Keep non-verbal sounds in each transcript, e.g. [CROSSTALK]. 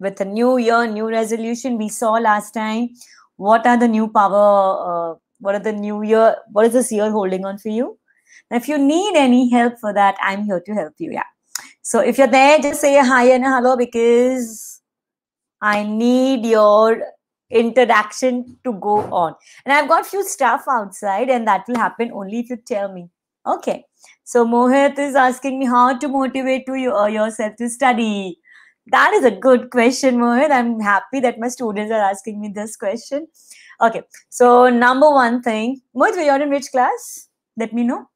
with a new year, new resolution. We saw last time what are the new power, uh, what are the new year, what is this year holding on for you? And if you need any help for that, I'm here to help you. Yeah. So if you're there, just say hi and hello because I need your interaction to go on. And I've got few stuff outside, and that will happen only if you tell me. Okay. So Mohit is asking me how to motivate to you, uh, yourself to study. That is a good question, Mohit. I'm happy that my students are asking me this question. Okay, so number one thing, Mohit, you're in which class? Let me know.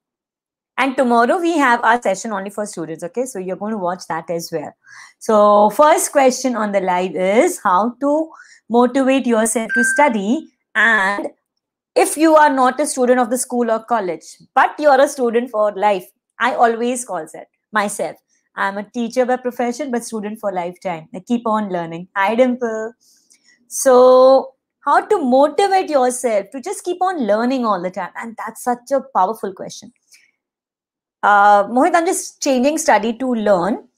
And tomorrow we have our session only for students, okay? So you're going to watch that as well. So first question on the live is how to motivate yourself to study and if you are not a student of the school or college, but you're a student for life, I always call that myself. I'm a teacher by profession, but student for lifetime. I keep on learning. Hi, Dimple. So, how to motivate yourself to just keep on learning all the time? And that's such a powerful question. Uh, Mohit, I'm just changing study to learn.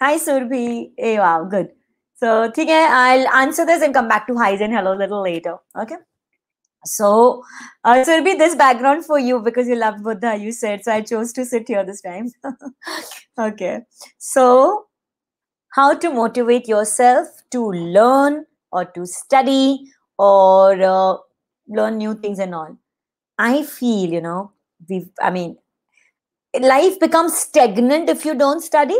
Hi, Surbhi. Hey, wow, good. So, okay, I'll answer this and come back to highs and hello a little later. Okay. So uh, it will be this background for you because you love Buddha, you said. So I chose to sit here this time. [LAUGHS] okay. So how to motivate yourself to learn or to study or uh, learn new things and all. I feel, you know, we I mean, life becomes stagnant if you don't study,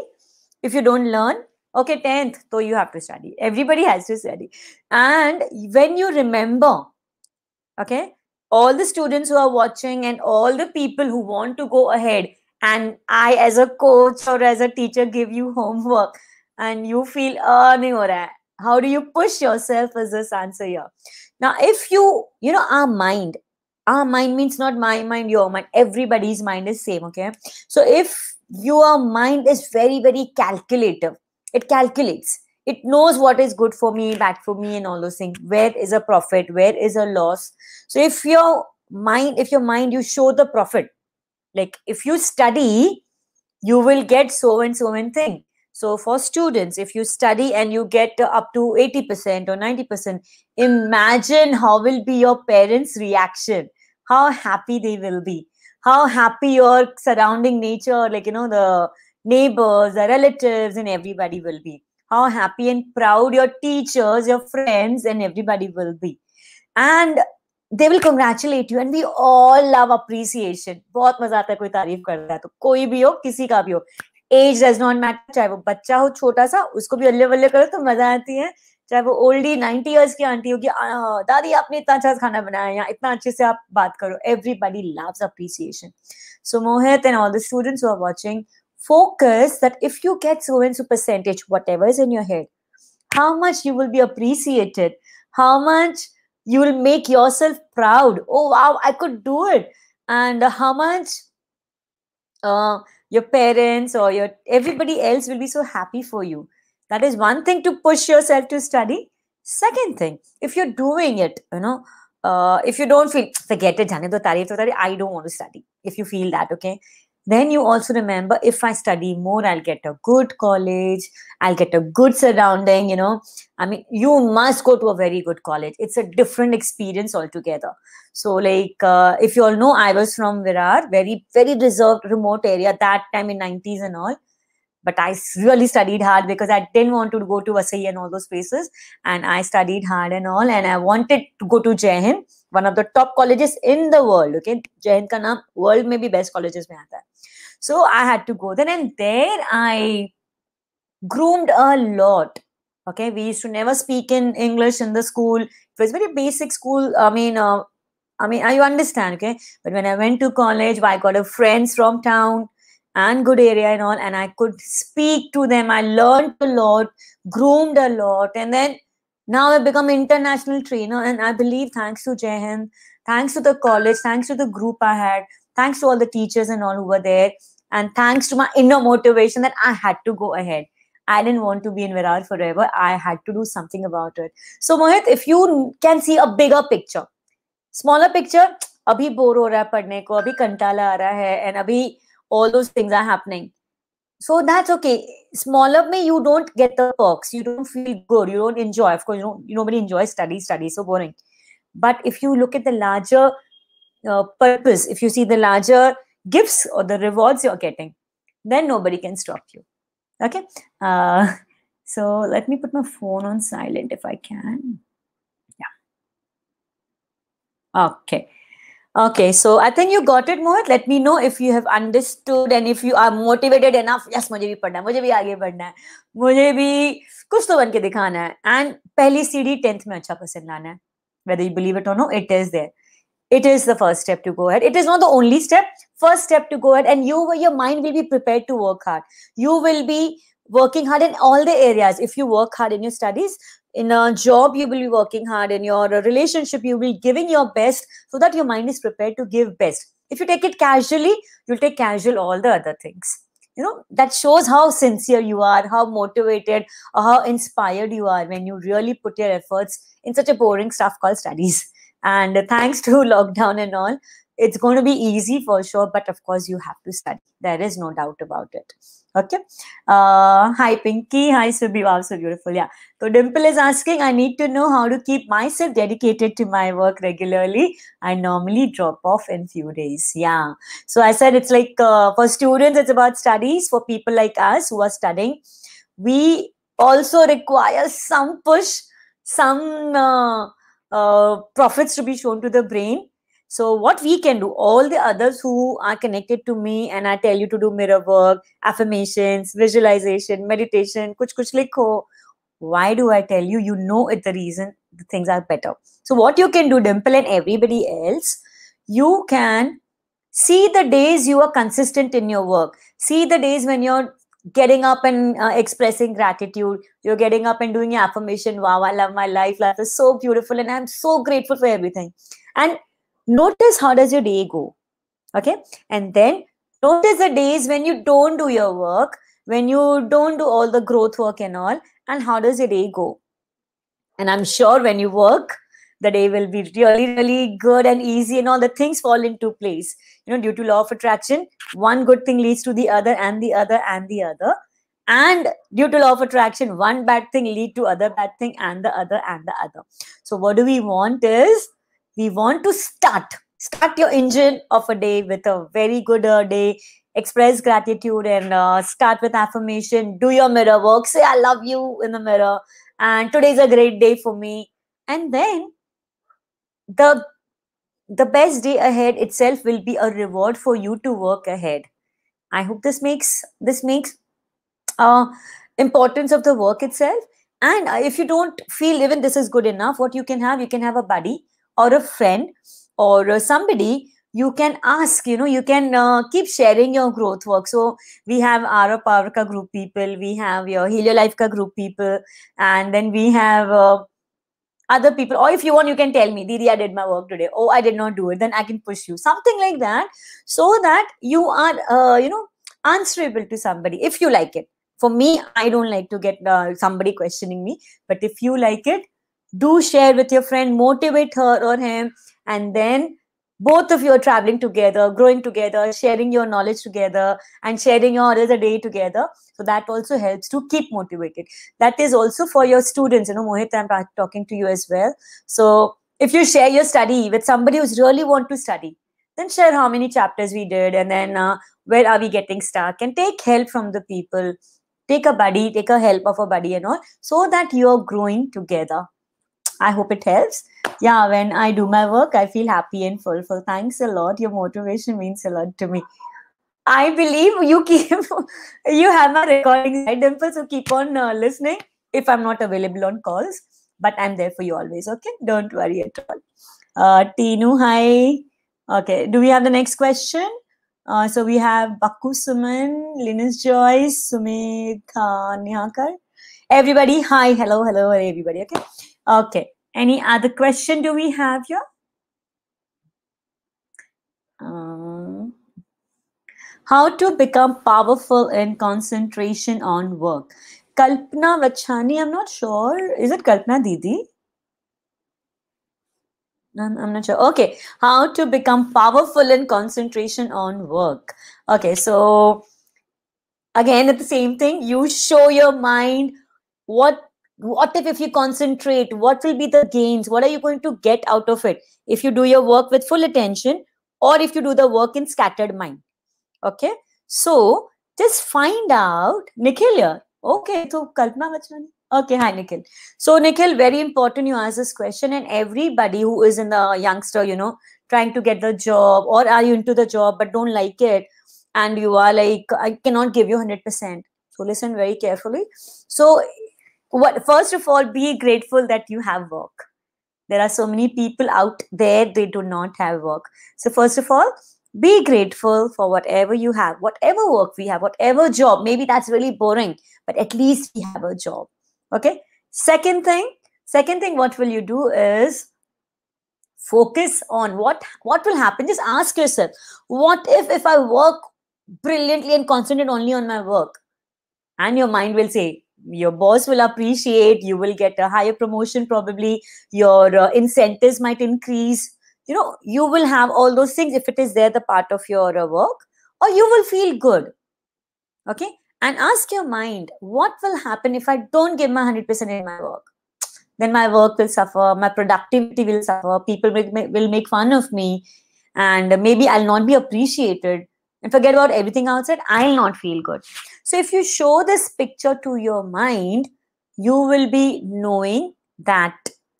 if you don't learn. Okay, 10th, so you have to study. Everybody has to study. And when you remember Okay. All the students who are watching and all the people who want to go ahead, and I, as a coach or as a teacher, give you homework and you feel, earning ah, or How do you push yourself is this answer here? Now, if you, you know, our mind, our mind means not my mind, your mind, everybody's mind is same, okay? So if your mind is very, very calculative, it calculates it knows what is good for me bad for me and all those things where is a profit where is a loss so if your mind if your mind you show the profit like if you study you will get so and so and thing so for students if you study and you get up to 80% or 90% imagine how will be your parents reaction how happy they will be how happy your surrounding nature like you know the neighbors the relatives and everybody will be how happy and proud your teachers, your friends, and everybody will be. And they will congratulate you and we all love appreciation बहुत मजा आता है कोई तारीफ कर रहा है तो कोई भी हो किसी का भी हो एज डज नॉट मैटर चाहे वो बच्चा हो छोटा सा उसको भी अल्ले वल्ले करो तो मजा आती है चाहे वो ओल्ड ही नाइनटी ईयर्स की आंटी होगी दादी आपने इतना अच्छा खाना बनाया या इतना अच्छे से आप बात करो everybody loves appreciation so Mohit and all the students who are watching focus that if you get so and so percentage, whatever is in your head, how much you will be appreciated, how much you will make yourself proud. Oh, wow, I could do it. And how much uh, your parents or your everybody else will be so happy for you. That is one thing to push yourself to study. Second thing, if you're doing it, you know, uh, if you don't feel, forget it, I don't want to study. If you feel that, okay? then you also remember if i study more i'll get a good college i'll get a good surrounding you know i mean you must go to a very good college it's a different experience altogether so like uh, if you all know i was from virar very very reserved remote area that time in 90s and all but I really studied hard because I didn't want to go to Vasai and all those places. And I studied hard and all. And I wanted to go to Jain, one of the top colleges in the world. Okay. Jain ka naam world may be best colleges. Mein aata hai. So I had to go there. And there I groomed a lot. Okay. We used to never speak in English in the school. It was very basic school. I mean, uh, I mean, you understand, okay? But when I went to college, I got a friends from town and good area and all and i could speak to them i learned a lot groomed a lot and then now i become international trainer and i believe thanks to jehan thanks to the college thanks to the group i had thanks to all the teachers and all who were there and thanks to my inner motivation that i had to go ahead i didn't want to be in virar forever i had to do something about it so mohit if you can see a bigger picture smaller picture [TSK] abhi bore ho raha hai padhne ko abhi kantala aa raha hai and abhi all those things are happening so that's okay Smaller me you don't get the perks you don't feel good you don't enjoy of course you don't you nobody enjoys study study so boring but if you look at the larger uh, purpose if you see the larger gifts or the rewards you're getting then nobody can stop you okay uh, [LAUGHS] so let me put my phone on silent if i can yeah okay Okay, so I think you got it, Mohit. Let me know if you have understood and if you are motivated enough. Yes, मुझे भी पढ़ना है मुझे भी आगे बढ़ना है मुझे भी कुछ तो बनके दिखाना है And पहली सीढ़ी टेंथ में अच्छा परसेंट लाना है whether you believe it or no, it is there. It is the first step to go ahead. It is not the only step. First step to go ahead, and you, your mind will be prepared to work hard. You will be working hard in all the areas. If you work hard in your studies, in a job you will be working hard in your relationship you will be giving your best so that your mind is prepared to give best if you take it casually you'll take casual all the other things you know that shows how sincere you are how motivated or how inspired you are when you really put your efforts in such a boring stuff called studies and thanks to [LAUGHS] lockdown and all it's going to be easy for sure but of course you have to study there is no doubt about it okay uh, hi pinky hi subhi wow so beautiful yeah so dimple is asking i need to know how to keep myself dedicated to my work regularly i normally drop off in few days yeah so i said it's like uh, for students it's about studies for people like us who are studying we also require some push some uh, uh profits to be shown to the brain so what we can do, all the others who are connected to me and I tell you to do mirror work, affirmations, visualization, meditation, kuch kuch likho. Why do I tell you? You know it the reason the things are better. So what you can do, Dimple and everybody else, you can see the days you are consistent in your work. See the days when you're getting up and uh, expressing gratitude. You're getting up and doing your affirmation. Wow, I love my life. Life is so beautiful and I'm so grateful for everything. And notice how does your day go okay and then notice the days when you don't do your work when you don't do all the growth work and all and how does your day go and i'm sure when you work the day will be really really good and easy and all the things fall into place you know due to law of attraction one good thing leads to the other and the other and the other and due to law of attraction one bad thing lead to other bad thing and the other and the other so what do we want is we want to start start your engine of a day with a very good uh, day express gratitude and uh, start with affirmation do your mirror work say i love you in the mirror and today's a great day for me and then the the best day ahead itself will be a reward for you to work ahead i hope this makes this makes uh importance of the work itself and uh, if you don't feel even this is good enough what you can have you can have a buddy or a friend or uh, somebody you can ask you know you can uh, keep sharing your growth work so we have our power group people we have your helio life ka group people and then we have uh, other people or if you want you can tell me didi i did my work today oh i did not do it then i can push you something like that so that you are uh, you know answerable to somebody if you like it for me i don't like to get uh, somebody questioning me but if you like it do share with your friend motivate her or him and then both of you are traveling together growing together sharing your knowledge together and sharing your other day together so that also helps to keep motivated that is also for your students you know mohit i'm talking to you as well so if you share your study with somebody who's really want to study then share how many chapters we did and then uh, where are we getting stuck and take help from the people take a buddy take a help of a buddy and all so that you're growing together I hope it helps. Yeah, when I do my work, I feel happy and fulfilled. Thanks a lot. Your motivation means a lot to me. I believe you [LAUGHS] keep you have my recording right, Dimple. So keep on uh, listening. If I'm not available on calls, but I'm there for you always. Okay, don't worry at all. Uh, Tinu, hi. Okay, do we have the next question? Uh, so we have Baku Suman, Linus Joyce, Sumit Nihakar. Everybody, hi, hello, hello, everybody. Okay, Okay. Any other question do we have here? Um, how to become powerful in concentration on work? Kalpana Vachani, I'm not sure. Is it Kalpana Didi? I'm, I'm not sure. Okay. How to become powerful in concentration on work. Okay. So, again, it's the same thing. You show your mind what what if if you concentrate what will be the gains what are you going to get out of it if you do your work with full attention or if you do the work in scattered mind okay so just find out nikhil here okay so kalpana machwani okay hi nikhil so nikhil very important you ask this question and everybody who is in the youngster you know trying to get the job or are you into the job but don't like it and you are like i cannot give you 100% so listen very carefully so what first of all be grateful that you have work there are so many people out there they do not have work so first of all be grateful for whatever you have whatever work we have whatever job maybe that's really boring but at least we have a job okay second thing second thing what will you do is focus on what what will happen just ask yourself what if if i work brilliantly and concentrate only on my work and your mind will say your boss will appreciate you will get a higher promotion probably your uh, incentives might increase you know you will have all those things if it is there the part of your uh, work or you will feel good okay and ask your mind what will happen if i don't give my 100% in my work then my work will suffer my productivity will suffer people will, will make fun of me and maybe i'll not be appreciated and forget about everything outside, I'll not feel good. So if you show this picture to your mind, you will be knowing that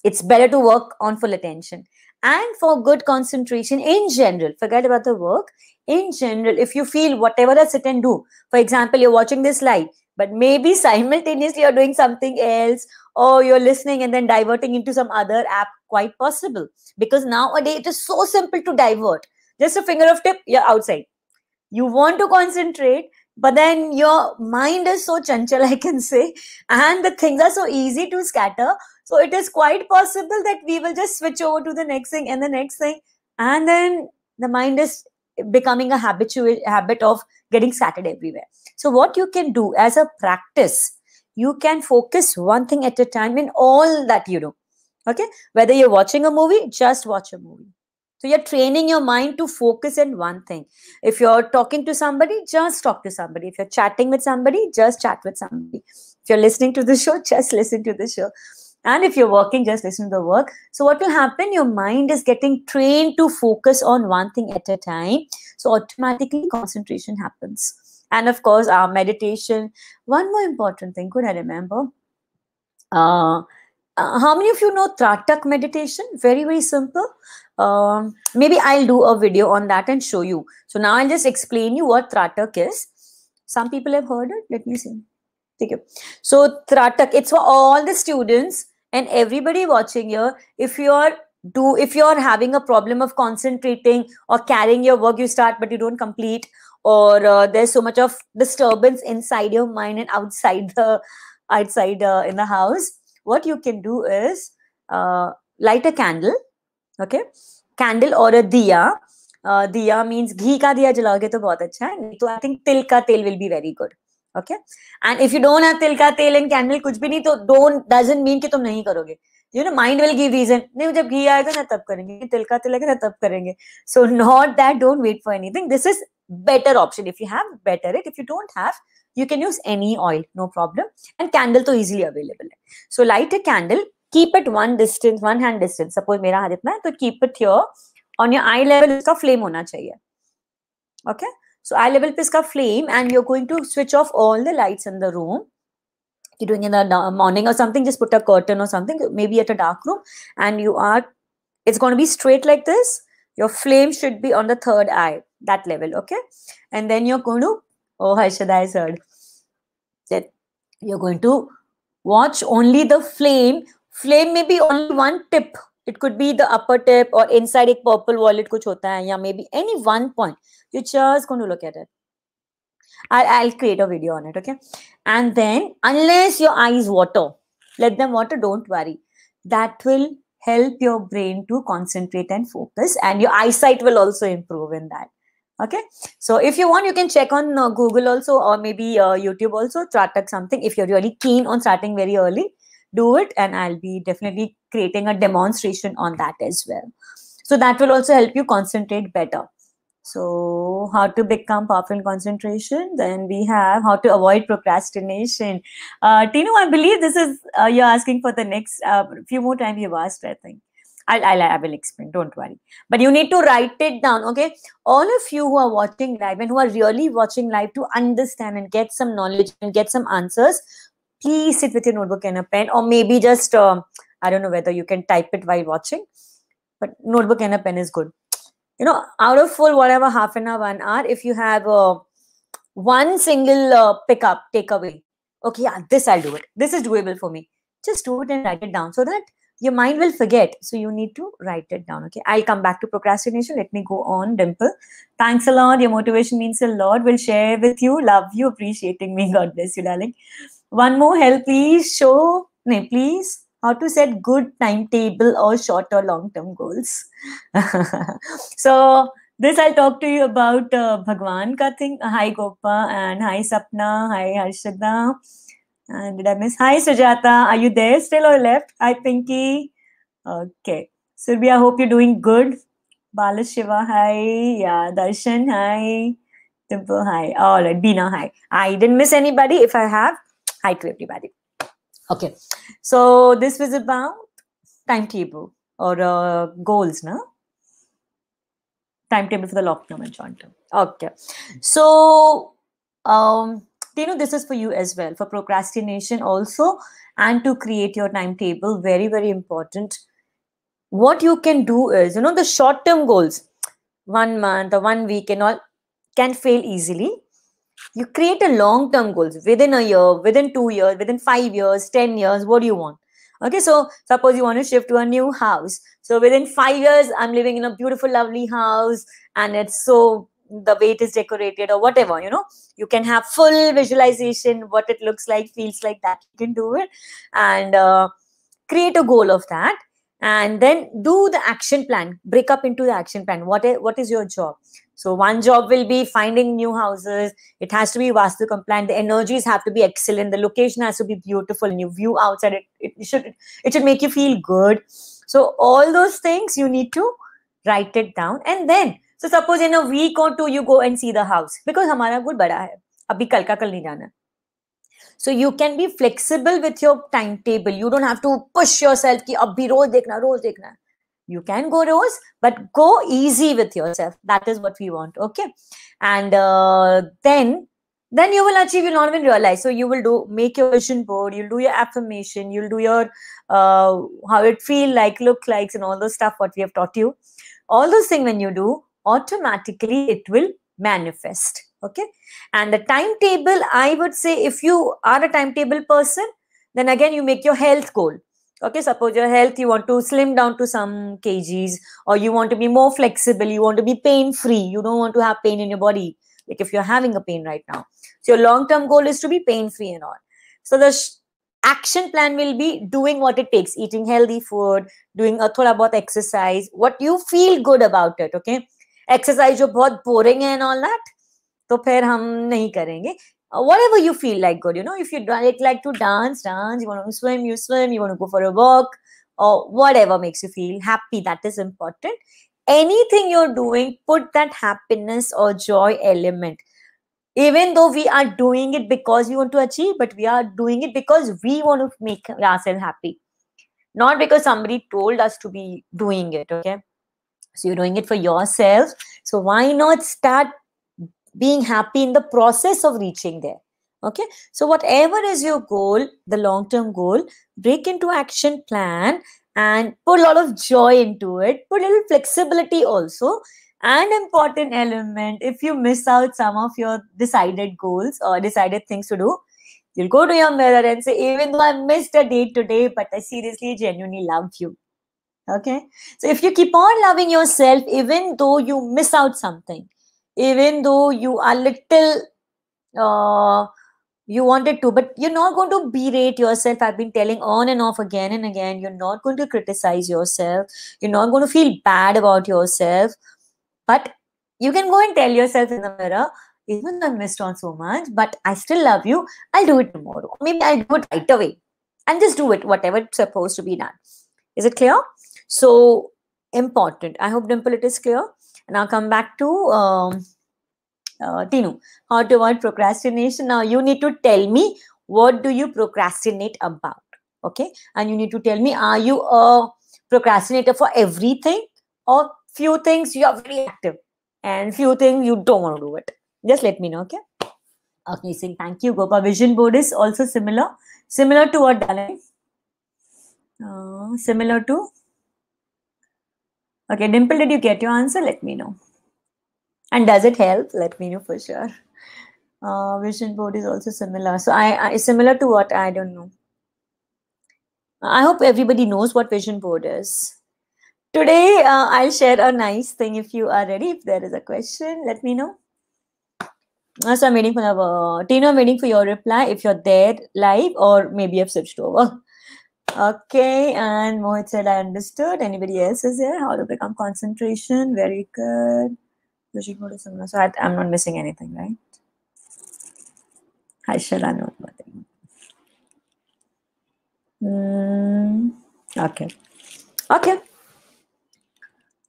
it's better to work on full attention and for good concentration in general. Forget about the work. In general, if you feel whatever else sit and do, for example, you're watching this slide, but maybe [LAUGHS] simultaneously you're doing something else or you're listening and then diverting into some other app, quite possible. Because nowadays it is so simple to divert. Just a finger of tip, you're outside you want to concentrate but then your mind is so chanchal [LAUGHS] i can say and the things are so easy to scatter so it is quite possible that we will just switch over to the next thing and the next thing and then the mind is becoming a habitual habit of getting scattered everywhere so what you can do as a practice you can focus one thing at a time in all that you do okay whether you're watching a movie just watch a movie so you're training your mind to focus in one thing. If you're talking to somebody, just talk to somebody. If you're chatting with somebody, just chat with somebody. If you're listening to the show, [LAUGHS] just listen to the show. And if you're working, just listen to the work. So what will happen? Your mind is getting trained to focus on one thing at a time. So automatically concentration happens. And of course, our uh, meditation. One more important thing, could I remember? Uh, uh, how many of you know Tratak meditation? Very, very simple. Um, maybe I'll do a video on that and show you. So now I'll just explain you what Tratak is. Some people have heard it. Let me see. Thank you. So Tratak, it's for all the students and everybody watching here. If you're do if you're having a problem of concentrating or carrying your work you start but you don't complete or uh, there's so much of disturbance inside your mind and outside the outside uh, in the house what you can do is uh, light a candle okay candle और a दिया uh, दिया means घी का दिया जलाओगे तो बहुत अच्छा है नहीं तो आई थिंक तिल का तेल will be very good okay and if you don't have तिल का तेल एंड कैंडल कुछ भी नहीं तो डोंट डजेंट मीन कि तुम नहीं करोगे you know mind will give reason नहीं जब घी आएगा ना तब करेंगे तिल का तिल आएगा ना तब करेंगे so not that don't wait for anything this is better option if you have better it if you don't have you can use any oil no problem and candle तो इजिली अवेलेबल है so light a candle keep it one distance one hand distance suppose मेरा हाथ इतना है तो keep it here on your eye level इसका flame होना चाहिए okay so eye level is इसका flame and you're going to switch off all the lights in the room you're doing in the morning or something just put a curtain or something maybe at a dark room and you are it's going to be straight like this your flame should be on the third eye that level okay and then you're going to oh harshada has heard that you're going to watch only the flame Flame may be only one tip it could be the upper tip or inside a purple wallet कुछ होता है या maybe any one point you just going to look I, I'll create a video on it, okay? And then, unless your eyes water, let them water, don't worry. That will help your brain to concentrate and focus, and your eyesight will also improve in that. Okay, so if you want, you can check on uh, Google also, or maybe uh, YouTube also, Tratak something. If you're really keen on starting very early, do it and i'll be definitely creating a demonstration on that as well so that will also help you concentrate better so how to become powerful in concentration then we have how to avoid procrastination uh tino i believe this is uh, you're asking for the next uh, few more time you've asked i think I'll, I'll, I will explain, don't worry. But you need to write it down, okay? All of you who are watching live and who are really watching live to understand and get some knowledge and get some answers, please sit with your notebook and a pen or maybe just uh, i don't know whether you can type it while watching but notebook and a pen is good you know out of full whatever half an hour one hour if you have uh, one single uh, pickup takeaway okay yeah this i'll do it this is doable for me just do it and write it down so that your mind will forget so you need to write it down okay i'll come back to procrastination let me go on dimple thanks a lot your motivation means a lot we'll share with you love you appreciating me god bless you darling one more help, please show me, please, how to set good timetable or short or long term goals. [LAUGHS] so, this I'll talk to you about uh, Bhagwan ka thing. Uh, hi, Gopa, and hi, Sapna, hi, Harshada. And did I miss? Hi, Sujata. Are you there still or left? Hi, Pinky. Okay. I hope you're doing good. Balasheva, Shiva, hi. Yeah, Darshan, hi. Dimple, hi. All right, Bina, hi. I didn't miss anybody. If I have, Hi to everybody. Okay, so this was about timetable or uh, goals, no? Timetable for the lockdown, term and short term. Okay, so um, you know this is for you as well for procrastination also, and to create your timetable. Very very important. What you can do is you know the short term goals, one month or one week and all can fail easily you create a long term goals within a year within two years within five years ten years what do you want okay so suppose you want to shift to a new house so within five years i'm living in a beautiful lovely house and it's so the way it is decorated or whatever you know you can have full visualization what it looks like feels like that you can do it and uh, create a goal of that and then do the action plan break up into the action plan what is, what is your job so one job will be finding new houses. It has to be Vastu compliant. The energies have to be excellent. The location has to be beautiful. And you view outside. It, it should it should make you feel good. So all those things you need to write it down. And then, so suppose in a week or two you go and see the house because हमारा good बड़ा है. अभी कल का कल नहीं जाना. So you can be flexible with your timetable. You don't have to push yourself कि अब भी रोज देखना रोज देखना है you can go rose, but go easy with yourself that is what we want okay and uh, then then you will achieve you'll not even realize so you will do make your vision board you'll do your affirmation you'll do your uh, how it feel like look likes and all those stuff what we have taught you all those things when you do automatically it will manifest okay and the timetable i would say if you are a timetable person then again you make your health goal okay suppose your health you want to slim down to some kgs or you want to be more flexible you want to be pain free you don't want to have pain in your body like if you're having a pain right now so your long term goal is to be pain free and all so the action plan will be doing what it takes eating healthy food doing a thoda about exercise what you feel good about it okay exercise jo bahut boring hai and all that तो फिर हम नहीं करेंगे uh, whatever you feel like good you know if you like, like to dance dance you want to swim you swim you want to go for a walk or whatever makes you feel happy that is important anything you're doing put that happiness or joy element even though we are doing it because we want to achieve but we are doing it because we want to make ourselves happy not because somebody told us to be doing it okay so you're doing it for yourself so why not start being happy in the process of reaching there okay so whatever is your goal the long term goal break into action plan and put a lot of joy into it put a little flexibility also an important element if you miss out some of your decided goals or decided things to do you'll go to your mirror and say even though i missed a date today but i seriously genuinely love you okay so if you keep on loving yourself even though you miss out something even though you are little uh, you wanted to but you're not going to berate yourself i've been telling on and off again and again you're not going to criticize yourself you're not going to feel bad about yourself but you can go and tell yourself in the mirror even though i missed on so much but i still love you i'll do it tomorrow maybe i'll do it right away and just do it whatever it's supposed to be done is it clear so important i hope dimple it is clear now come back to um, uh, Tinu. How to avoid procrastination? Now you need to tell me what do you procrastinate about? Okay, and you need to tell me are you a procrastinator for everything or few things you are very active and few things you don't want to do it. Just let me know. Okay. Okay, saying thank you. Gopa vision board is also similar, similar to what darling? Uh, similar to Okay, Dimple, did you get your answer? Let me know. And does it help? Let me know for sure. Uh, vision board is also similar. So I, I similar to what I don't know. I hope everybody knows what vision board is. Today, uh, I'll share a nice thing if you are ready. If there is a question, let me know. Uh, so I'm waiting for, uh, Tina, I'm waiting for your reply if you're there live or maybe I've switched over. Okay, and Mohit said, I understood. Anybody else is there? How to become concentration. Very good. So I, am not missing anything, right? I shall I know nothing. Mm, okay. Okay.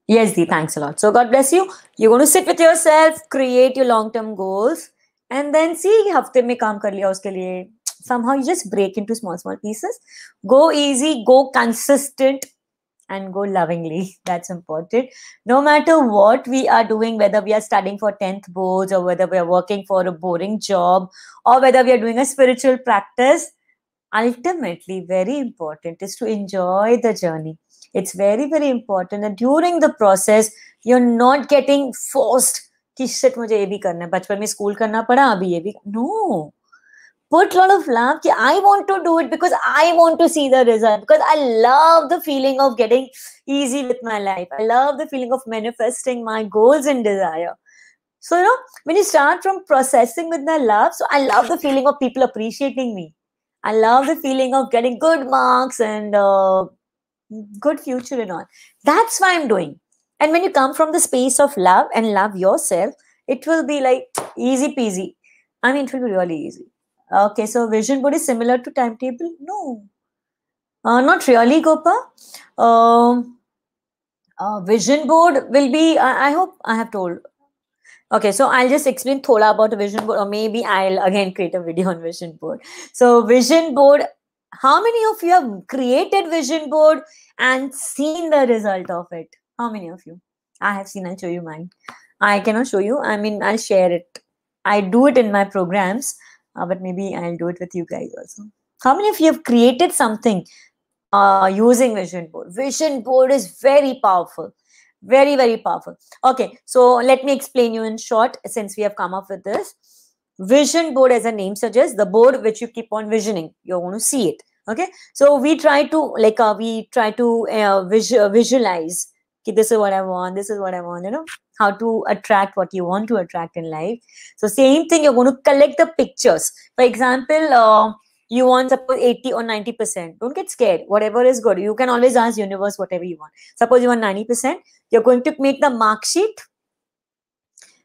Yes, Dee, thanks a lot. So God bless you. You're going to sit with yourself, create your long-term goals, and then see You have to make लिया somehow you just break into small small pieces go easy go consistent and go lovingly [LAUGHS] that's important no matter what we are doing whether we are studying for 10th boards or whether we are working for a boring job or whether we are doing a spiritual practice ultimately very important is to enjoy the journey it's very very important that during the process you're not getting forced कि मुझे ये भी करना बचपन में school करना पड़ा अभी ये भी put a lot of love ki, i want to do it because i want to see the result because i love the feeling of getting easy with my life i love the feeling of manifesting my goals and desire so you know when you start from processing with the love so i love the feeling of people appreciating me i love the feeling of getting good marks and uh, good future and all that's why i'm doing and when you come from the space of love and love yourself it will be like easy peasy i mean it will be really easy Okay, so vision board is similar to timetable? No. Uh, not really, Gopa. Um, uh, vision board will be, I, I hope I have told. Okay, so I'll just explain thoda about vision board or maybe I'll again create a video on vision board. So vision board, how many of you have created vision board and seen the result of it? How many of you? I have seen, I'll show you mine. I cannot show you. I mean, I'll share it. I do it in my programs uh, but maybe I'll do it with you guys also. How many of you have created something uh, using vision board? Vision board is very powerful. Very, very powerful. Okay, so let me explain you in short since we have come up with this. Vision board, as the name suggests, the board which you keep on visioning. You're going to see it. Okay, so we try to like uh, we try to uh, visualize okay, this is what I want, this is what I want, you know, how to attract what you want to attract in life. So same thing, you're going to collect the pictures. For example, uh, you want suppose 80 or 90 percent don't get scared whatever is good you can always ask universe whatever you want suppose you want 90 percent you're going to make the mark sheet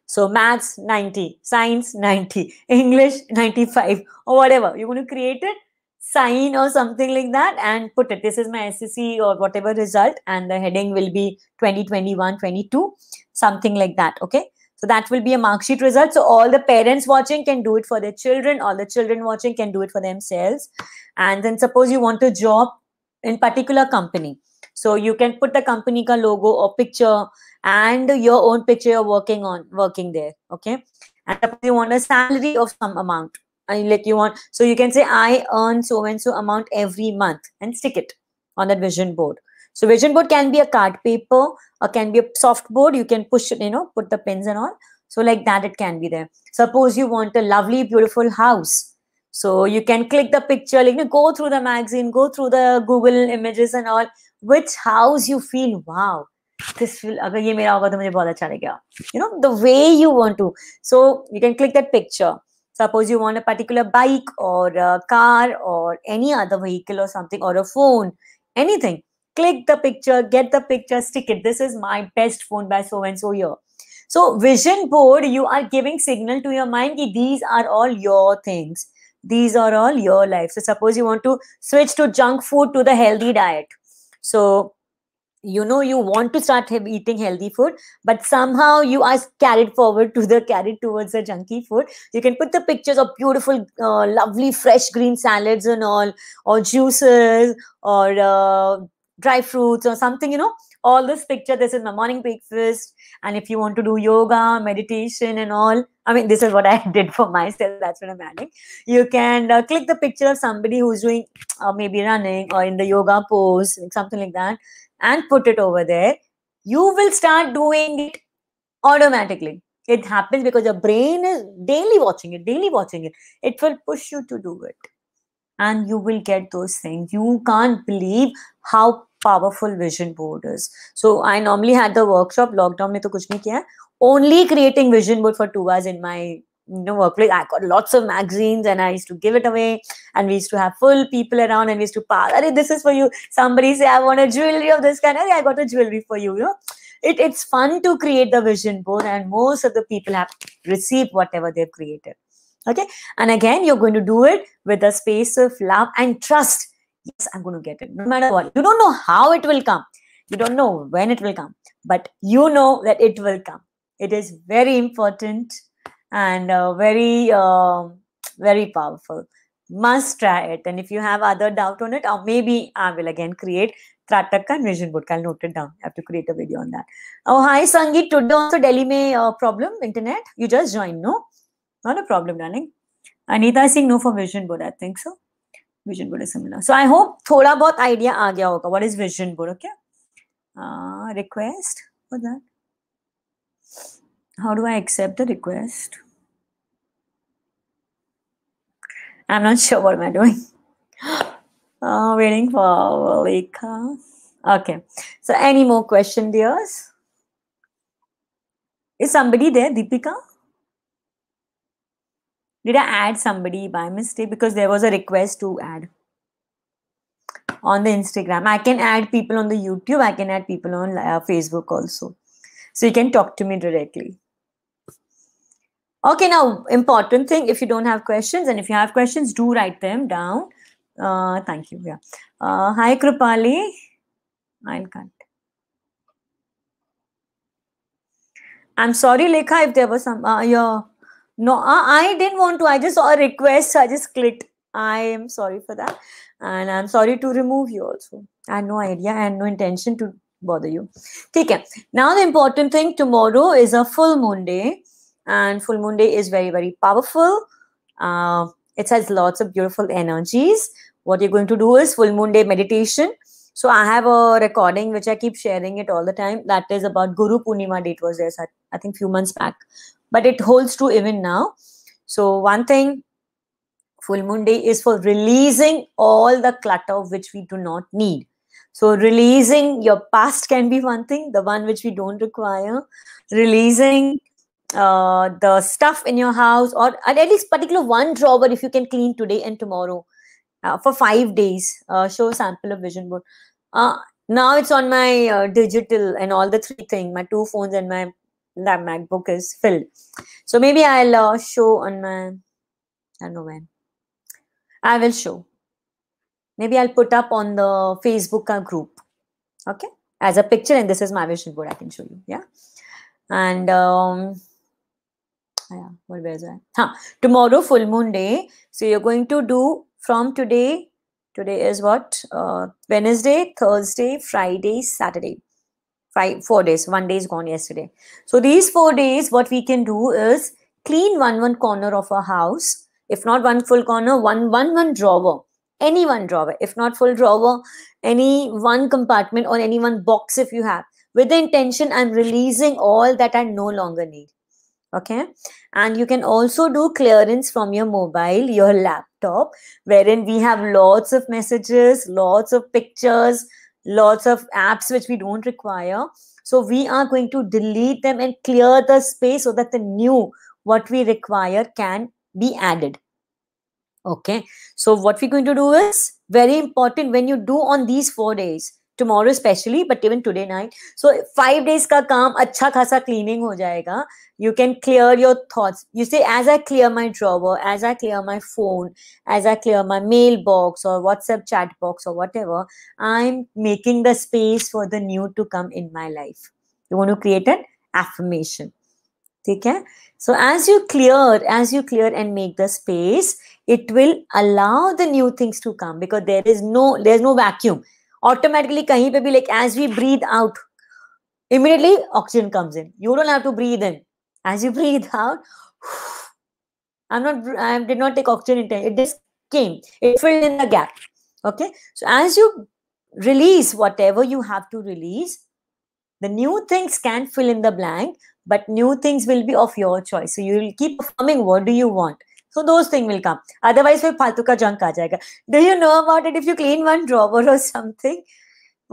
so maths 90 science 90 english 95 or whatever you're going to create it sign or something like that and put it this is my SSC or whatever result and the heading will be 2021 22 something like that okay so that will be a mark sheet result so all the parents watching can do it for their children all the children watching can do it for themselves and then suppose you want a job in particular company so you can put the company ka logo or picture and your own picture you're working on working there okay and if you want a salary of some amount like you want so you can say i earn so and so amount every month and stick it on that vision board so vision board can be a card paper or can be a soft board you can push it you know put the pins and all so like that it can be there suppose you want a lovely beautiful house so you can click the picture like you know, go through the magazine go through the google images and all which house you feel wow this will agar ye mera hoga to mujhe bahut acha lagega you know the way you want to so you can click that picture Suppose you want a particular bike or a car or any other vehicle or something or a phone, anything. Click the picture, get the picture, stick it. This is my best phone by so and so year. So vision board, you are giving signal to your mind that these are all your things. These are all your life. So suppose you want to switch to junk food to the healthy diet. So you know you want to start eating healthy food but somehow you are carried forward to the carried towards the junky food you can put the pictures of beautiful uh, lovely fresh green salads and all or juices or uh, dry fruits or something you know all this picture this is my morning breakfast and if you want to do yoga meditation and all i mean this is what [LAUGHS] i did for myself that's what i'm adding you can uh, click the picture of somebody who's doing uh, maybe running or in the yoga pose something like that and put it over there, you will start doing it automatically. It happens because your brain is daily watching it, daily watching it. It will push you to do it. And you will get those things. You can't believe how powerful vision board is. So I normally had the workshop, lockdown mein to kuch nahi Only creating vision board for two hours in my no workplace i got lots of magazines and i used to give it away and we used to have full people around and we used to pass Array, this is for you somebody say i want a jewelry of this kind Hey, i got a jewelry for you you know it, it's fun to create the vision board and most of the people have received whatever they've created okay and again you're going to do it with a space of love and trust yes i'm going to get it no matter what you don't know how it will come you don't know when it will come but you know that it will come it is very important and uh, very uh, very powerful must try it and if you have other doubt on it or maybe i will again create Trataka and vision book i'll note it down i have to create a video on that oh hi sangeet today also delhi may uh, problem internet you just joined no not a problem darling anita singh no for vision board i think so vision board is similar so i hope thoda bahut idea aa gaya hoga what is vision board okay uh, request for that how do i accept the request I'm not sure what am I doing. [GASPS] Oh, waiting for Valika. Okay. So any more question, dears? Is somebody there, Deepika? Did I add somebody by mistake? Because there was a request to add on the Instagram. I can add people on the YouTube. I can add people on uh, Facebook also. So you can talk to me directly. Okay, now important thing, if you don't have questions and if you have questions, do write them down. Uh, thank you. Yeah. Uh, hi, Kripali. I can't. I'm sorry, Lekha, if there was some. Uh, yeah. No, I, uh, I didn't want to. I just saw a request. So I just clicked. I am sorry for that. And I'm sorry to remove you also. I had no idea. I had no intention to bother you. Okay. Now, the important thing tomorrow is a full moon day. And full moon day is very, very powerful. Uh, it has lots of beautiful energies. What you're going to do is full moon day meditation. So I have a recording which I keep sharing it all the time. That is about Guru Purnima date was there, I think few months back. But it holds true even now. So one thing, full moon day is for releasing all the clutter which we do not need. So releasing your past can be one thing, the one which we don't require. Releasing uh, the stuff in your house or at least particular one drawer if you can clean today and tomorrow uh, for five days uh, show a sample of vision board uh, now it's on my uh, digital and all the three things. my two phones and my that macbook is filled so maybe i'll uh, show on my i don't know when i will show maybe i'll put up on the facebook uh, group okay as a picture and this is my vision board i can show you yeah and um yeah, what was I? Huh. Tomorrow, full moon day. So you're going to do from today. Today is what? Uh, Wednesday, Thursday, Friday, Saturday. Five, four days. One day is gone yesterday. So these four days, what we can do is clean one one corner of our house. If not one full corner, one one one drawer. Any one drawer. If not full drawer, any one compartment or any one box if you have with the intention I'm releasing all that I no longer need okay and you can also do clearance from your mobile your laptop wherein we have lots of messages lots of pictures lots of apps which we don't require so we are going to delete them and clear the space so that the new what we require can be added okay so what we're going to do is very important when you do on these four days tomorrow especially but even today night so five days ka kaam acha khasa cleaning ho jayega you can clear your thoughts you say as i clear my drawer as i clear my phone as i clear my mailbox or whatsapp chat box or whatever i'm making the space for the new to come in my life you want to create an affirmation ठीक है so as you clear as you clear and make the space it will allow the new things to come because there is no there's no vacuum automatically kahin pe bhi like as we breathe out immediately oxygen comes in you don't have to breathe in as you [LAUGHS] breathe out i'm not i did not take oxygen in it just came it filled in the gap okay so as you release whatever you have to release the new things can fill in the blank but new things will be of your choice so you will keep affirming what do you want so those thing will come otherwise फिर फालतू का junk आ जाएगा do you know about it if you clean one drawer और something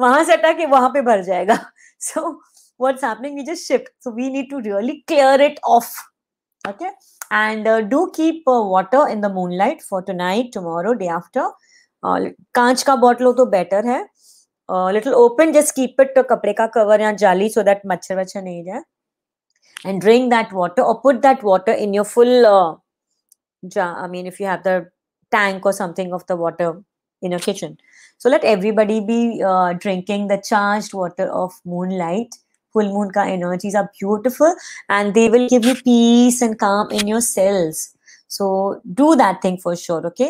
वहां से हटा वहां पे भर जाएगा so what's happening is shift so we need to really clear it off okay and do keep water in the moonlight for tonight tomorrow day after कांच का बॉटल हो तो बेटर है little open just keep it कपड़े का cover या जाली so that मच्छर वच्छर नहीं जाए एंड ड्रिंक दैट वॉटर और put that water in your full i mean if you have the tank or something of the water in your kitchen so let everybody be uh, drinking the charged water of moonlight full moon ka energies are beautiful and they will give you peace and calm in your cells so do that thing for sure okay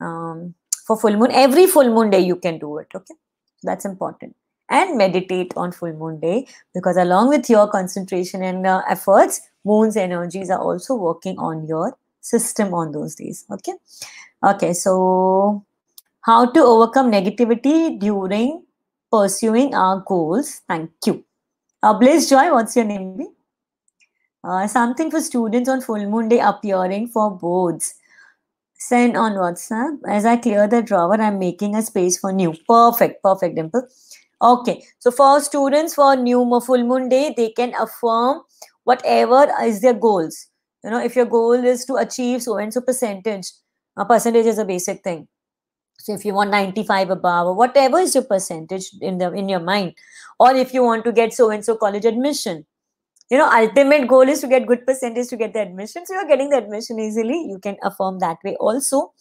um, for full moon every full moon day you can do it okay that's important and meditate on full moon day because along with your concentration and uh, efforts moon's energies are also working on your system on those days okay okay so how to overcome negativity during pursuing our goals thank you uh, bliss joy what's your name uh, something for students on full moon day appearing for boards send on whatsapp as i clear the drawer i'm making a space for new perfect perfect dimple okay so for students for new full moon day they can affirm whatever is their goals you know if your goal is to achieve so and so percentage a percentage is a basic thing so if you want 95 above or whatever is your percentage in the in your mind or if you want to get so and so college admission you know ultimate goal is to get good percentage to get the admission so you're getting the admission easily you can affirm that way also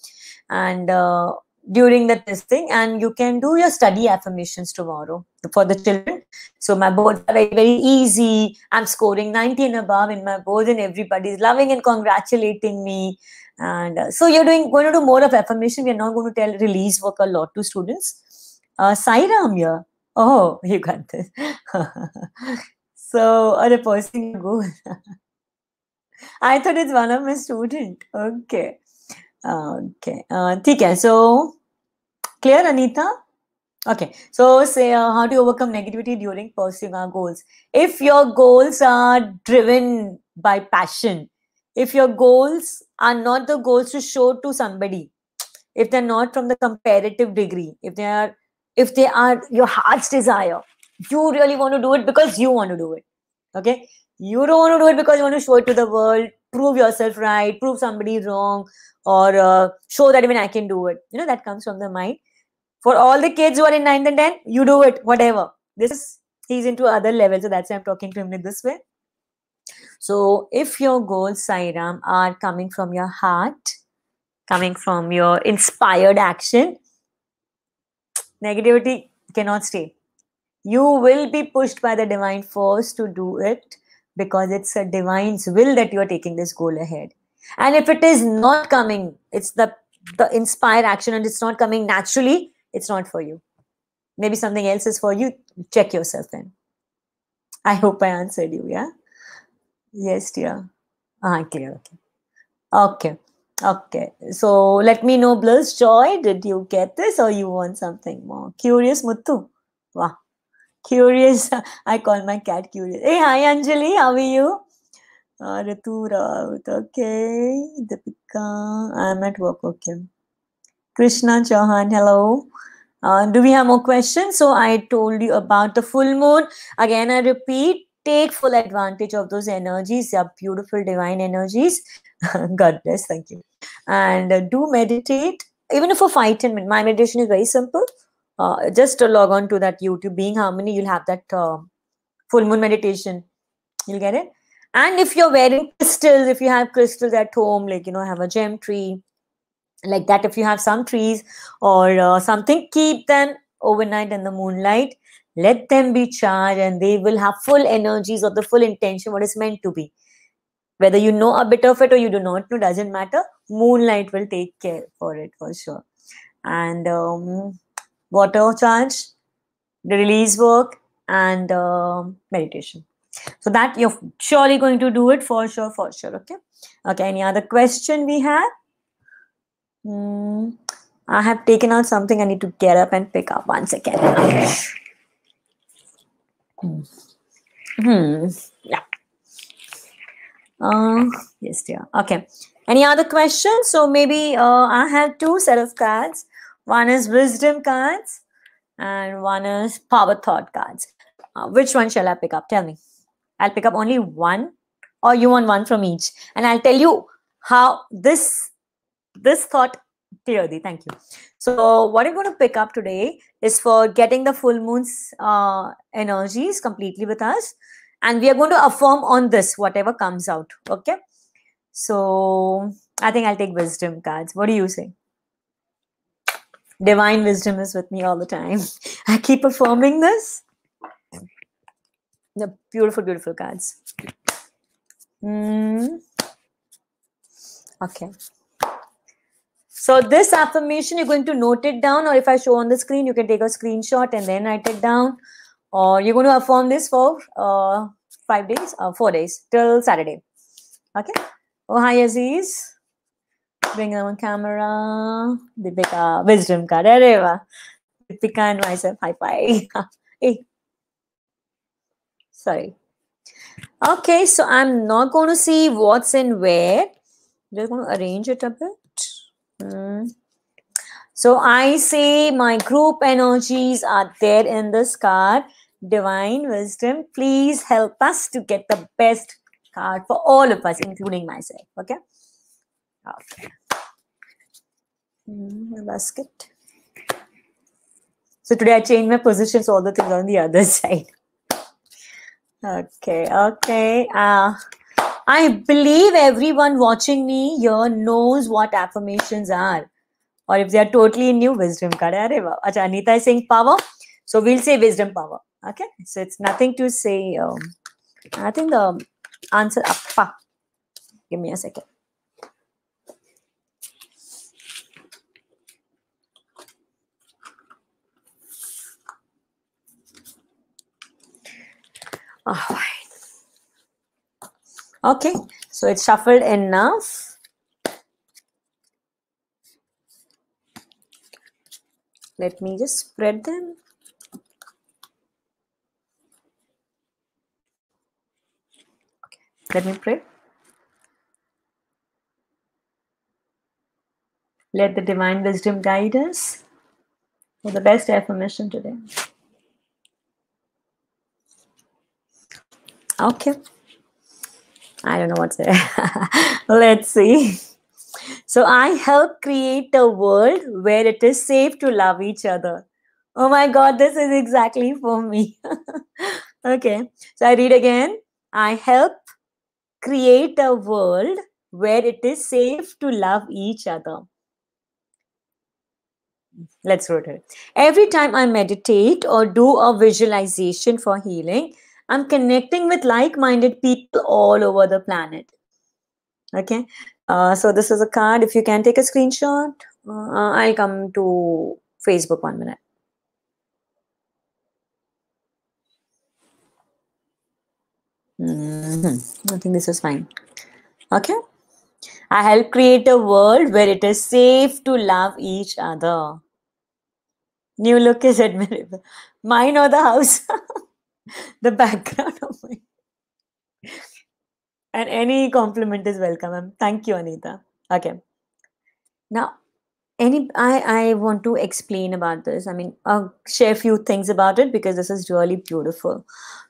and uh, during the testing and you can do your study affirmations tomorrow for the children so my boards are very, very easy i'm scoring 90 and above in my boards and everybody's loving and congratulating me and uh, so you're doing going to do more of affirmation we're not going to tell release work a lot to students uh sairam here oh [LAUGHS] you got this [LAUGHS] so are a person good [LAUGHS] i thought it's one of my student okay Okay. Uh, hai. So, clear, Anita? Okay. So, say uh, how to overcome negativity during pursuing our goals. If your goals are driven by passion, if your goals are not the goals to show to somebody, if they're not from the comparative degree, if they are, if they are your heart's desire, you really want to do it because you want to do it. Okay. You don't want to do it because you want to show it to the world, prove yourself right, prove somebody wrong, or uh, show that even I can do it. You know, that comes from the mind. For all the kids who are in 9th and 10, you do it, whatever. This is, he's into other levels. So that's why I'm talking to him in this way. So if your goals, Sairam, are coming from your heart, coming from your inspired action, negativity cannot stay. You will be pushed by the divine force to do it because it's a divine's will that you are taking this goal ahead. And if it is not coming, it's the, the inspire action and it's not coming naturally, it's not for you. Maybe something else is for you. Check yourself then. I hope I answered you, yeah? Yes, dear. Ah, clear. Okay. Okay. Okay. So let me know, Bliss Joy. Did you get this or you want something more? Curious Muttu. Wow. Curious. [LAUGHS] I call my cat curious. Hey, hi, Anjali. How are you? Are tu Raut, okay. Deepika, I'm at work, okay. Krishna Chauhan, hello. Uh, do we have more questions? So I told you about the full moon. Again, I repeat, take full advantage of those energies. They are beautiful divine energies. [LAUGHS] God bless. Thank you. And uh, do meditate, even for fight. minutes. My meditation is very simple. Uh, just log on to that YouTube Being Harmony. You'll have that uh, full moon meditation. You'll get it. And if you're wearing crystals, if you have crystals at home, like, you know, have a gem tree, like that, if you have some trees or uh, something, keep them overnight in the moonlight. Let them be charged and they will have full energies or the full intention what is meant to be. Whether you know a bit of it or you do not know, doesn't matter. Moonlight will take care for it for sure. And um, water charge, the release work, and uh, meditation. So that you're surely going to do it for sure, for sure. Okay. Okay. Any other question we have? Hmm, I have taken out something. I need to get up and pick up one second. Okay. Hmm. hmm. Yeah. Uh, yes, dear. Okay. Any other questions? So maybe uh, I have two set of cards. One is wisdom cards and one is power thought cards. Uh, which one shall I pick up? Tell me. I'll pick up only one or you want one from each. And I'll tell you how this, this thought, Tirodi, thank you. So what I'm going to pick up today is for getting the full moon's uh, energies completely with us. And we are going to affirm on this, whatever comes out. Okay. So I think I'll take wisdom cards. What do you say? Divine wisdom is with me all the time. [LAUGHS] I keep affirming this the beautiful, beautiful cards. Mm. Okay. So this affirmation, you're going to note it down, or if I show on the screen, you can take a screenshot and then write it down. Or you're going to affirm this for uh, five days or uh, four days till Saturday. Okay. Oh, hi, Aziz. Bring them on camera. The big wisdom card. Dipika and myself, Hi, five. [LAUGHS] hey, Sorry. Okay, so I'm not going to see what's in where. We're just going to arrange it a bit. Mm. So I say my group energies are there in this card. Divine wisdom, please help us to get the best card for all of us, including myself. Okay. Okay. Mm, basket. So today I changed my position, so all the things on the other [LAUGHS] side. Okay, okay. Uh, I believe everyone watching me here knows what affirmations are. Or if they are totally new, wisdom karareva. Anita is saying power. So we'll say wisdom power. Okay, so it's nothing to say. Um, I think the answer appa. Give me a second. All right. Okay, so it's shuffled enough. Let me just spread them. Okay, let me pray. Let the divine wisdom guide us for the best affirmation today. Okay. I don't know what's [LAUGHS] there. Let's see. So I help create a world where it is safe to love each other. Oh my God, this is exactly for me. [LAUGHS] okay. So I read again. I help create a world where it is safe to love each other. Let's it. Every time I meditate or do a visualization for healing, I'm connecting with like minded people all over the planet. Okay, uh, so this is a card. If you can take a screenshot, uh, uh I'll come to Facebook one minute. Mm -hmm. I think this is fine. Okay. I help create a world where it is safe to love each other. New look is admirable. Mine or the house? [LAUGHS] [LAUGHS] the background of my [LAUGHS] and any compliment is welcome thank you anita okay now any I, I want to explain about this i mean i'll uh, share a few things about it because this is really beautiful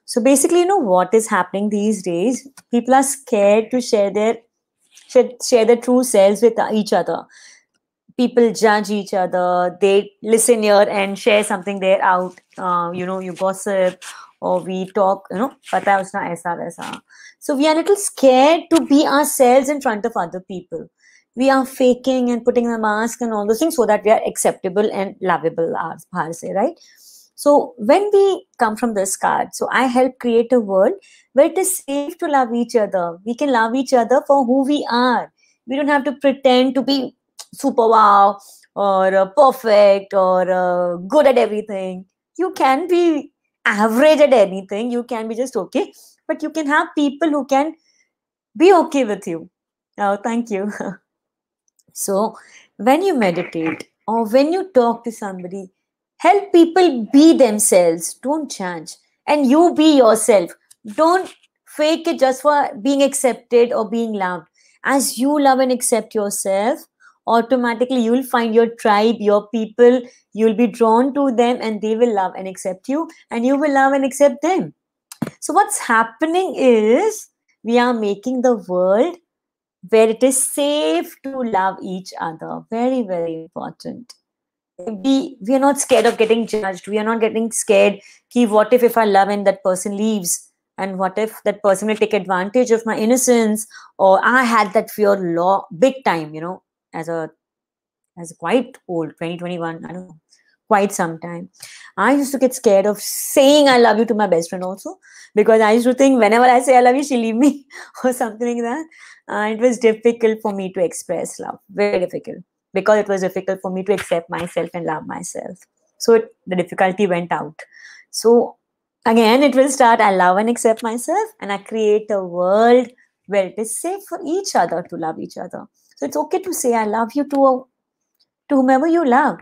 so basically you know what is happening these days people are scared to share their share, share their true selves with each other people judge each other they listen here and share something there out uh, you know you gossip or we talk, you know, pata hai usna aisa vaisa. So we are a little scared to be ourselves in front of other people. We are faking and putting a mask and all those things so that we are acceptable and lovable, bahar se, right? So when we come from this card, so I help create a world where it is safe to love each other. We can love each other for who we are. We don't have to pretend to be super wow or uh, perfect or uh, good at everything. You can be average at anything you can be just okay but you can have people who can be okay with you oh thank you [LAUGHS] so when you meditate or when you talk to somebody help people be themselves don't change and you be yourself don't fake it just for being accepted or being loved as you love and accept yourself automatically you will find your tribe, your people, you'll be drawn to them and they will love and accept you and you will love and accept them. So what's happening is we are making the world where it is safe to love each other. Very, very important. We, we are not scared of getting judged. We are not getting scared. Ki, what if if I love and that person leaves? and what if that person will take advantage of my innocence or i had that fear law big time you know as a as quite old 2021 i don't know quite some time i used to get scared of saying i love you to my best friend also because i used to think whenever i say i love you she'll leave me [LAUGHS] or something like that uh, it was difficult for me to express love very difficult because it was difficult for me to accept myself and love myself so it, the difficulty went out so again it will start i love and accept myself and i create a world where it is safe for each other to love each other so it's okay to say I love you to a, to whomever you love.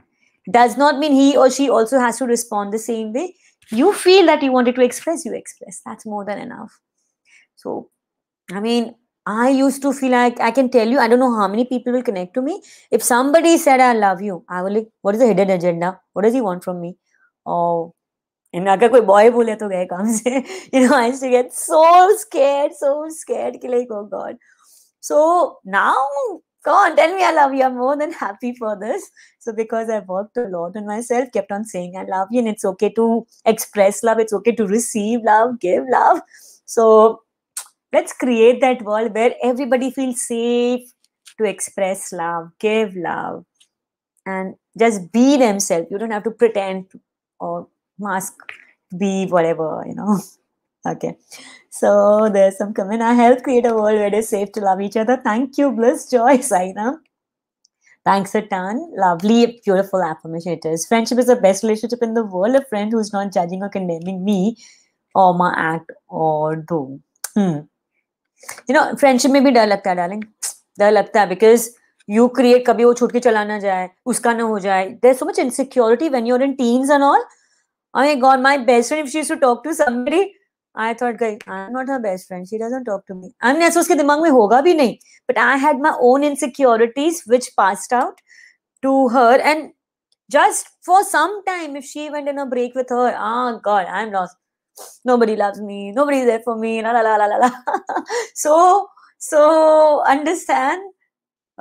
Does not mean he or she also has to respond the same way. You feel that you wanted to express, you express. That's more than enough. So, I mean, I used to feel like I can tell you, I don't know how many people will connect to me. If somebody said I love you, I will like, what is the hidden agenda? What does he want from me? Or and अगर कोई boy बोले तो गए काम [LAUGHS] you know, I used to get so scared, so scared. Like, oh God. So now. Come on, tell me I love you. I'm more than happy for this. So, because I've worked a lot on myself, kept on saying I love you, and it's okay to express love, it's okay to receive love, give love. So, let's create that world where everybody feels safe to express love, give love, and just be themselves. You don't have to pretend or mask, be whatever, you know. Okay. So there's some comment. I help create a world where it is safe to love each other. Thank you, Bliss, Joy, [LAUGHS] Saina. Thanks a ton. Lovely, beautiful affirmation it is. Friendship is the best relationship in the world. A friend who's not judging or condemning me or my act or do. Hmm. You know, friendship may be डर लगता darling. Darling डर लगता है because you create कभी वो छूट ho चला there's so much insecurity when you're in teens and all i oh in my and all I god my best friend she to talk to I thought guy I am not her best friend she doesn't talk to me me. ऐसा उसके दिमाग में होगा भी नहीं but I had my own insecurities which passed out to her and just for some time if she went in a break with her ah oh god i'm lost nobody loves me nobody's there for me la la la la la [LAUGHS] so so understand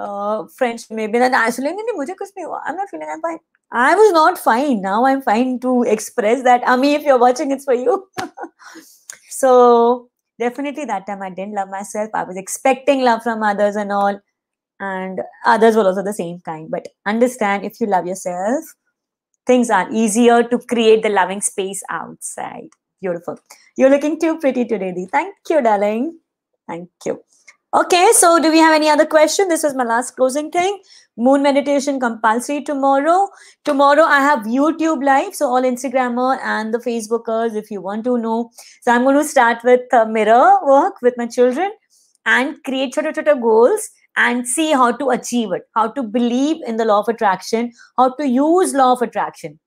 uh french maybe that actually mujhe kuch nahi hua i'm not feeling i'm fine i was not fine now i'm fine to express that ami if you're watching it's for you [LAUGHS] So definitely that time I didn't love myself. I was expecting love from others and all. And others were also the same kind. But understand if you love yourself, things are easier to create the loving space outside. Beautiful. You're looking too pretty today, Thank you, darling. Thank you. Okay, so do we have any other question? This was my last closing thing. Moon meditation compulsory tomorrow. Tomorrow I have YouTube live. So all Instagrammer and the Facebookers, if you want to know. So I'm going to start with uh, mirror work with my children and create chota chota goals and see how to achieve it, how to believe in the law of attraction, how to use law of attraction.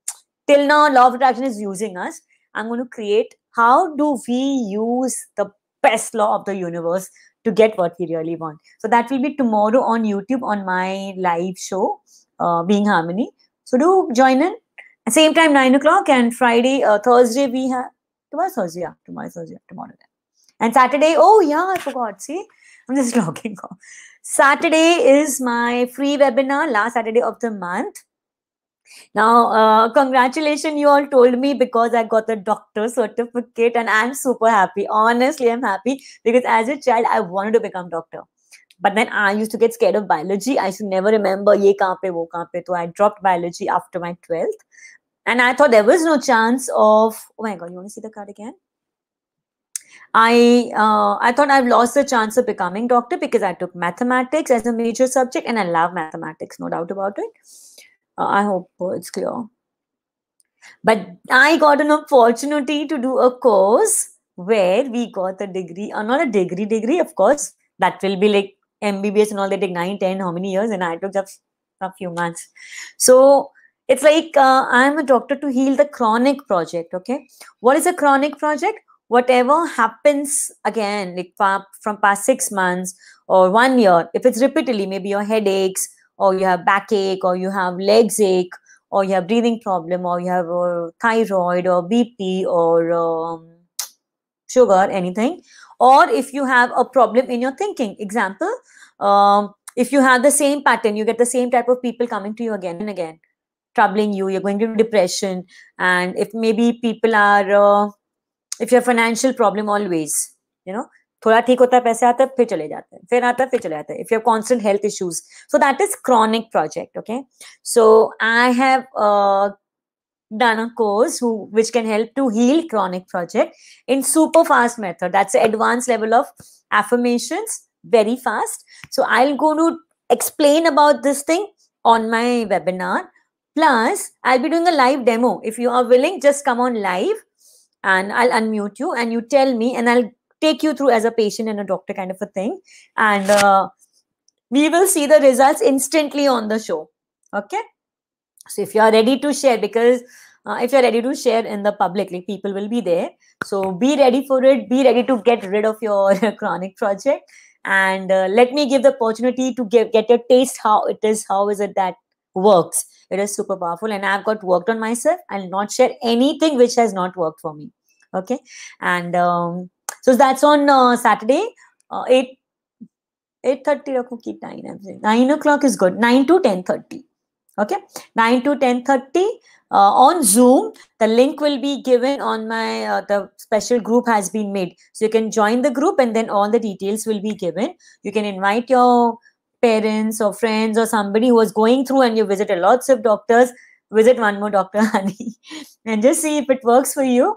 Till now, law of attraction is using us. I'm going to create how do we use the best law of the universe to get what we really want. So that will be tomorrow on YouTube on my live show, uh, Being Harmony. So do join in. Same time, 9 o'clock. And Friday, uh, Thursday, we have. Tomorrow, Thursday. Yeah. Tomorrow, Thursday. Tomorrow. Then. And Saturday, oh, yeah, I forgot. See, I'm just [LAUGHS] logging off. Saturday is my free webinar, last Saturday of the month. Now, uh, congratulations, you all told me because I got the doctor certificate and I'm super happy. Honestly, I'm happy because as a child, I wanted to become doctor. But then I used to get scared of biology. I should never remember ye kahan pe, wo pe. So I dropped biology after my 12th. And I thought there was no chance of, oh my God, you want to see the card again? I uh, I thought I've lost the chance of becoming doctor because I took mathematics as a major subject and I love mathematics, no doubt about it uh, I hope oh, it's clear. But I got an opportunity to do a course where we got a degree, or uh, not a degree, degree, of course, that will be like MBBS and all, that. take 9, 10, how many years, and I took just a few months. So it's like uh, I'm a doctor to heal the chronic project, okay? What is a chronic project? Whatever happens again, like from past six months or one year, if it's repeatedly, maybe your headaches, or you have backache or you have legs ache or you have breathing problem or you have a thyroid or bp or um, sugar anything or if you have a problem in your thinking example um, if you have the same pattern you get the same type of people coming to you again and again troubling you you're going to depression and if maybe people are uh, if you have financial problem always you know थोड़ा ठीक होता है पैसे आता है फिर चले जाते हैं फिर आता है फिर चले जाते हैं if you have constant health issues so that is chronic project okay so I done a course which can help to heal chronic project in super fast method that's advanced level of affirmations very fast so i'll go to explain about this thing on my webinar plus i'll be doing a live demo if you are willing just come on live and i'll unmute you and you tell me and i'll take you through as a patient and a doctor kind of a thing and uh, we will see the results instantly on the show okay so if you are ready to share because uh, if you're ready to share in the public like people will be there so be ready for it be ready to get rid of your [LAUGHS] chronic project and uh, let me give the opportunity to give, get your taste how it is how is it that works it is super powerful and i've got worked on myself i'll not share anything which has not worked for me okay and um, so that's on uh, Saturday, uh, 8 8.30 रखो कि 9 9 o'clock is good 9 to 10.30 okay 9 to 10.30 uh, on zoom the link will be given on my uh, the special group has been made so you can join the group and then all the details will be given you can invite your parents or friends or somebody who was going through and you visit a lots of doctors visit one more doctor [LAUGHS] honey and just see if it works for you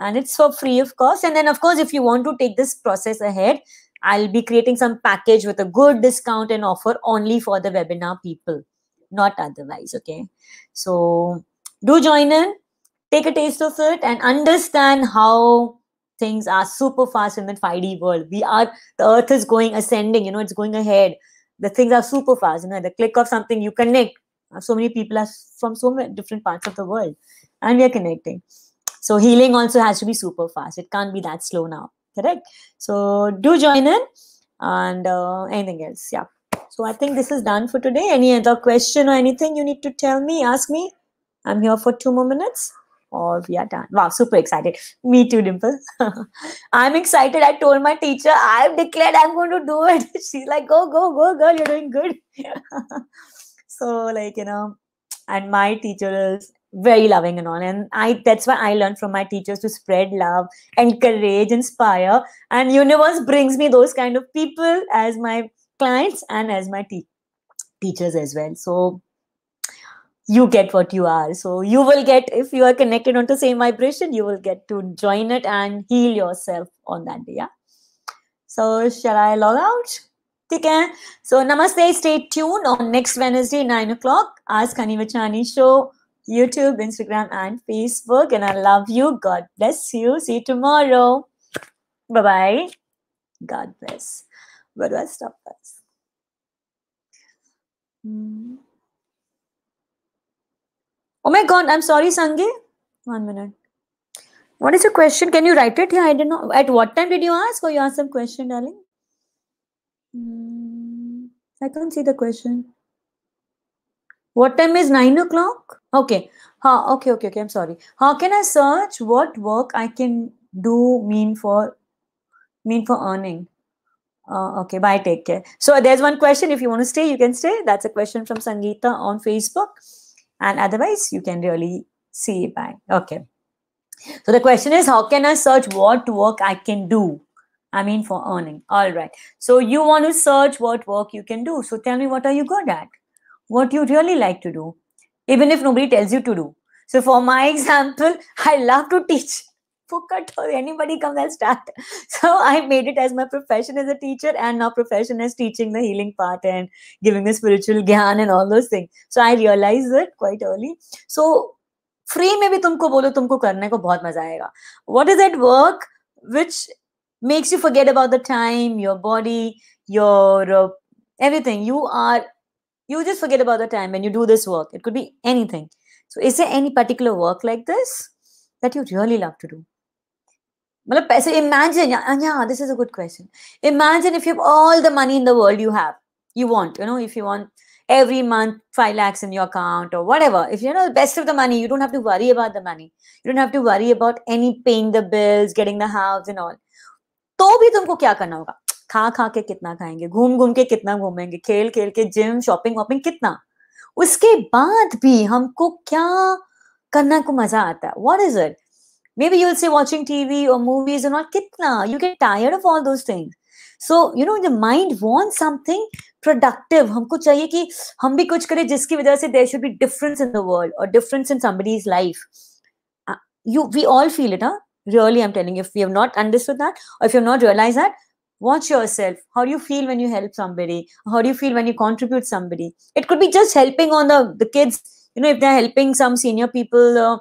and it's for free of course and then of course if you want to take this process ahead i'll be creating some package with a good discount and offer only for the webinar people not otherwise okay so do join in take a taste of it and understand how things are super fast in the 5d world we are the earth is going ascending you know it's going ahead the things are super fast you know the click of something you connect so many people are from so many different parts of the world and we are connecting so healing also has to be super fast. It can't be that slow now. Correct? So do join in and uh, anything else. Yeah. So I think this is done for today. Any other question or anything you need to tell me, ask me. I'm here for two more minutes or we are done. Wow, super excited. Me too, Dimple. [LAUGHS] I'm excited. I told my teacher, I've declared I'm going to do it. [LAUGHS] She's like, go, go, go, girl, you're doing good. [LAUGHS] so, like, you know, and my teacher is very loving and all and i that's why i learned from my teachers to spread love encourage inspire and universe brings me those kind of people as my clients and as my te- teachers as well so you get what you are so you will get if you are connected onto same vibration you will get to join it and heal yourself on that day yeah so shall i log out Okay. So Namaste. Stay tuned on next Wednesday nine o'clock. O'clock आज कनी YouTube, Instagram, and Facebook. And I love you. God bless you. See you tomorrow. Bye bye. God bless. Where do I stop this? Hmm. Oh my God, I'm sorry, Sangi. One minute. What is your question? Can you write it? Yeah, I did not. know. At what time did you ask? Or oh, you asked some question, darling? Hmm. I can't see the question. What time is 9 o'clock? Okay. Ha, okay, okay, okay. I'm sorry. How can I search what work I can do mean for mean for earning? Uh, okay, bye, take care. So there's one question. If you want to stay, you can stay. That's a question from Sangeeta on Facebook. And otherwise, you can really see bye. Okay. So the question is, how can I search what work I can do? I mean, for earning. All right. So you want to search what work you can do. So tell me, what are you good at? what you really like to do, even if nobody tells you to do. So, for my [LAUGHS] example, I love to teach. Fukat or anybody comes, i start. [LAUGHS] So, I made it as my profession as a teacher and now profession as teaching the healing part and giving the spiritual gyan and all those things. So, I realized it quite early. So, free maybe tumko bolo tumko karne ko को बहुत मजा आएगा what is at work which makes you forget about the your your body uh, everything? You are you just forget about the time when you do this work. It could be anything. So, is there any particular work like this that you really love to do? So imagine, yeah, this is a good question. Imagine if you have all the money in the world you have, you want, you know, if you want every month 5 lakhs in your account or whatever. If you know the best of the money, you don't have to worry about the money. You don't have to worry about any paying the bills, getting the house and all. तो भी तुमको क्या करना होगा खा खा के कितना खाएंगे घूम घूम के कितना घूमेंगे खेल खेल के जिम शॉपिंग वॉपिंग कितना उसके बाद भी हमको क्या करना को मजा आता है what is it may be you'll say watching TV और मूवीज और कितना you get tired of all those things so you know the mind want something productive हमको चाहिए कि हम भी कुछ करें जिसकी वजह से there should be difference in the world और difference in somebody's life you we all feel it हा really I am telling if you have not understood that और if you not realise that watch yourself how do you feel when you help somebody how do you feel when you contribute somebody it could be just helping on the, the kids you know if they're helping some senior people uh,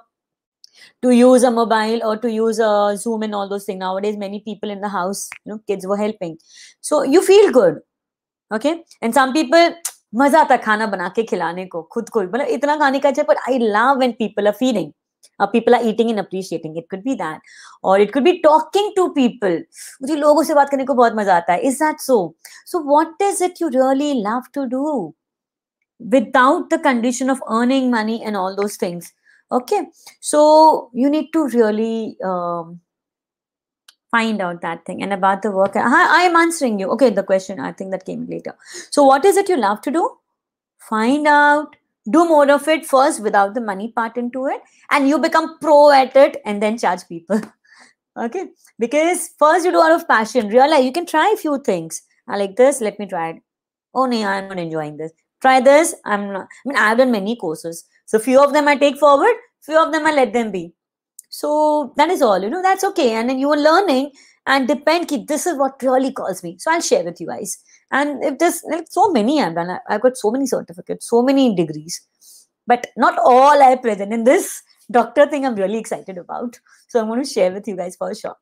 to use a mobile or to use a zoom and all those things nowadays many people in the house you know kids were helping so you feel good okay and some people [TSK] मजा आता खाना बना के खिलाने को खुद को मतलब इतना खाने का चाहिए पर I love when uh, people are eating and appreciating it could be that or it could be talking to people is that so so what is it you really love to do without the condition of earning money and all those things okay so you need to really um, find out that thing and about the work I, I am answering you okay the question i think that came later so what is it you love to do find out do more of it first without the money part into it and you become pro at it and then charge people [LAUGHS] okay because first you do out of passion realize you can try a few things i like this let me try it oh no i'm not enjoying this try this i'm not i mean i've done many courses so few of them i take forward few of them i let them be so that is all you know that's okay and then you are learning and depend ki this is what really calls me so i'll share with you guys and if there's like so many i've done i've got so many certificates so many degrees but not all are present in this [LAUGHS] doctor thing i'm really excited about so i'm going to share with you guys for sure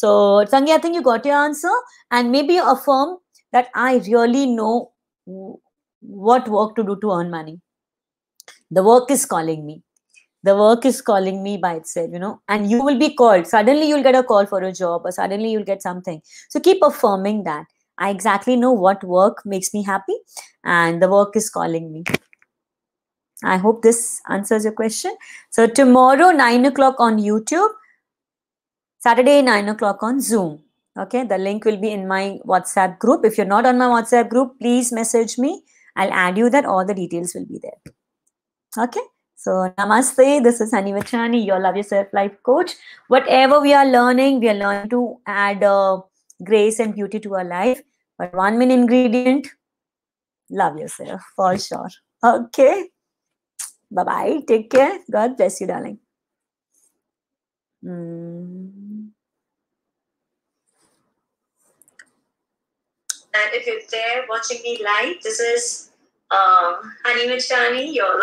so sangi i think you got your answer and maybe affirm that i really know what work to do to earn money the work is calling me the work is calling me by itself you know and you will be called suddenly you'll get a call for a job or suddenly you'll get something so keep affirming that i exactly know what work makes me happy and the work is calling me i hope this answers your question so tomorrow 9 o'clock on youtube saturday 9 o'clock on zoom okay the link will be in my whatsapp group if you're not on my whatsapp group please message me i'll add you that all the details will be there okay so, namaste. This is Hani Vachani, your Love Yourself Life Coach. Whatever we are learning, we are learning to add uh, grace and beauty to our life. But one main ingredient love yourself for sure. Okay. Bye bye. Take care. God bless you, darling. Mm. And if you're there watching me live, this is um, your